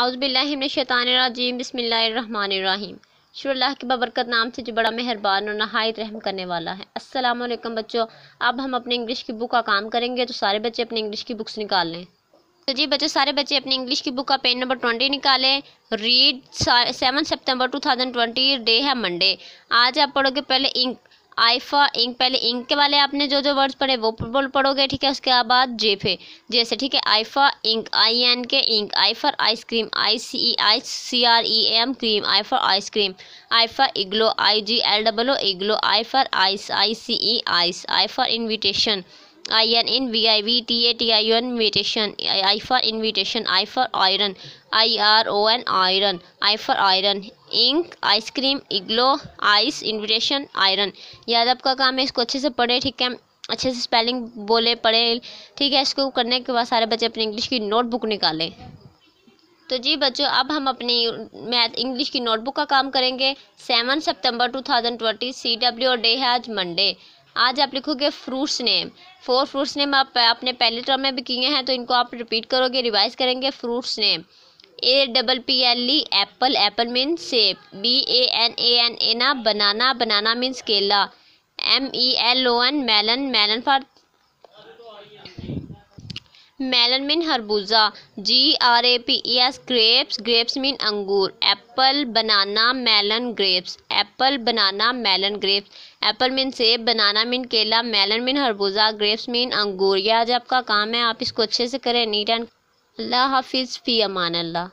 आउज़बिल्लाशैतानरजीम बसमीम शुरू के बबरकत नाम से जो बड़ा मेहरबान और नहायत रहम करने वाला है अस्सलाम वालेकुम बच्चों अब हम अपने इंग्लिश की बुक का काम करेंगे तो सारे बच्चे अपनी इंग्लिश की बुक्स निकाल लें तो जी बच्चों सारे बच्चे अपनी इंग्लिश की बुक का पेज नंबर ट्वेंटी निकालें read seven September today है मंडे आज आप पढ़ोगे पहले इंक आइफा इंक पहले इंक के वाले आपने जो जो वर्ड्स पढ़े वो बोल पढ़ोगे ठीक है उसके बाद जे फे जैसे ठीक है I for ink I N K ink I for ice cream I C E I C R E M cream I for ice cream I for igloo I G L double O igloo I for ice I C E ice I for invitation I N in V I V T A T I N invitation I for invitation I for iron I R O N iron I for iron ink ice cream igloo ice invitation iron Yadav का काम है इसको अच्छे से पढ़े ठीक है अच्छे से स्पेलिंग बोले पढ़े ठीक है इसको करने के बाद सारे बच्चे अपनी इंग्लिश की नोटबुक निकालें तो जी बच्चों अब हम अपनी मैथ इंग्लिश की नोटबुक का काम करेंगे seven September twenty C W day है आज मंडे आज आप लिखोगे fruits name four fruits name आप आपने पहले टर्म में भी किए हैं तो इनको आप रिपीट करोगे रिवाइज करेंगे fruits name A double P L E apple apple mean सेब B A N A N A banana banana means केला M E L O N melon melon for melon mean हरबूज़ा G R A P S e grapes ग्रेप्स grapes अंगूर apple banana melon grapes apple banana melon grapes apple mean सेब बनाना मिन केला melon mean हरबूज़ा grapes मिन अंगूर यह आज आपका काम है आप इसको अच्छे से करें नीट एंड अल्लाह हाफिज़ फ़ी अमान अल्लाह